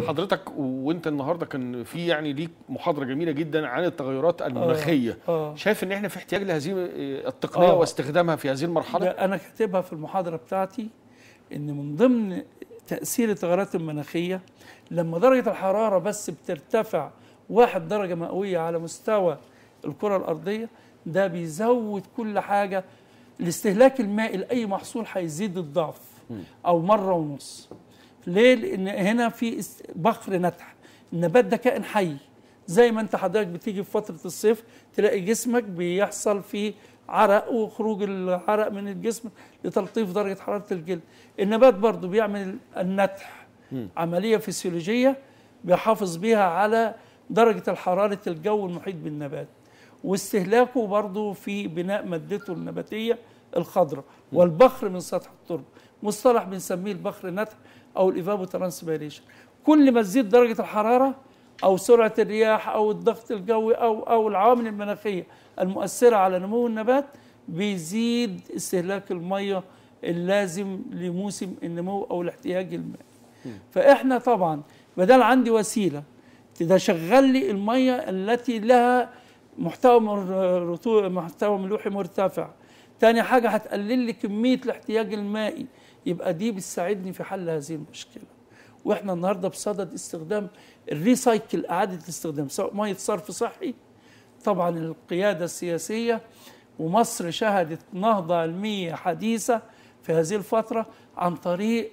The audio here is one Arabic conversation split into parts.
حضرتك وانت النهارده كان في يعني ليك محاضره جميله جدا عن التغيرات آه، المناخيه آه. شايف ان احنا في احتياج لهذه التقنيه آه. واستخدامها في هذه المرحله انا كاتبها في المحاضره بتاعتي ان من ضمن تاثير التغيرات المناخيه لما درجه الحراره بس بترتفع واحد درجه مئويه على مستوى الكره الارضيه ده بيزود كل حاجه الاستهلاك المائي لاي محصول هيزيد الضعف او مره ونص ليه؟ لان هنا في بخر نتح النبات ده كائن حي زي ما انت حضرتك بتيجي في فتره الصيف تلاقي جسمك بيحصل فيه عرق وخروج العرق من الجسم لتلطيف درجه حراره الجلد النبات برضو بيعمل النتح عمليه فسيولوجيه بيحافظ بيها على درجه حراره الجو المحيط بالنبات واستهلاكه برضو في بناء مادته النباتيه الخضراء والبخر من سطح التربه مصطلح بنسميه البخر نتح او الايفابو ترانسبيريشن كل ما تزيد درجه الحراره او سرعه الرياح او الضغط الجوي او او العوامل المناخيه المؤثره على نمو النبات بيزيد استهلاك الميه اللازم لموسم النمو او الاحتياج الماء فاحنا طبعا بدل عندي وسيله تشغل لي الميه التي لها محتوى محتوى ملوحي مرتفع تاني حاجة هتقلل لي كمية الاحتياج المائي يبقى دي بتساعدني في حل هذه المشكلة واحنا النهاردة بصدد استخدام الريسايكل إعادة الاستخدام سواء مية صرف صحي طبعا القيادة السياسية ومصر شهدت نهضة علمية حديثة في هذه الفترة عن طريق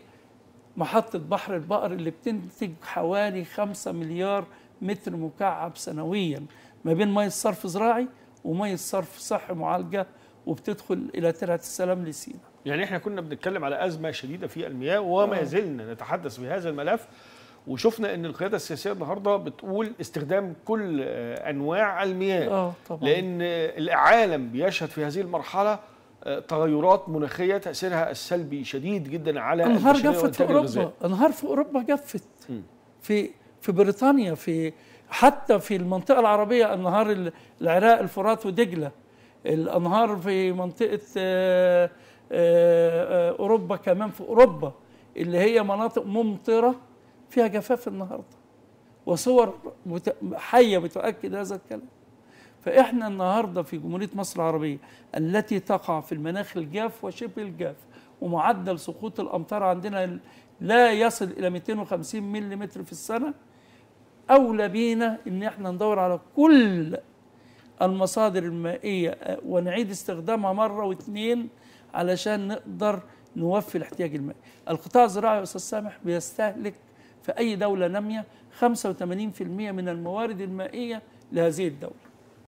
محطة بحر البقر اللي بتنتج حوالي 5 مليار متر مكعب سنويا ما بين مية صرف زراعي ومية صرف صحي معالجة وبتدخل الى ترعه السلام لسينا. يعني احنا كنا بنتكلم على ازمه شديده في المياه وما آه. زلنا نتحدث بهذا الملف وشفنا ان القياده السياسيه النهارده بتقول استخدام كل انواع المياه آه طبعا. لان العالم بيشهد في هذه المرحله آه، تغيرات مناخيه تاثيرها السلبي شديد جدا على انهار جفت في اوروبا انهار في اوروبا جفت م. في في بريطانيا في حتى في المنطقه العربيه انهار العراق الفرات ودجله الانهار في منطقه آه، آه، اوروبا كمان في اوروبا اللي هي مناطق ممطره فيها جفاف النهارده وصور حيه بتؤكد هذا الكلام فاحنا النهارده في جمهوريه مصر العربيه التي تقع في المناخ الجاف وشبه الجاف ومعدل سقوط الامطار عندنا لا يصل الى 250 ملم في السنه اولى بينا ان احنا ندور على كل المصادر المائية أه، ونعيد استخدامها مرة واثنين علشان نقدر نوفي الاحتياج المائي القطاع الزراعي يا أستاذ سامح بيستهلك في أي دولة نامية 85% من الموارد المائية لهذه الدولة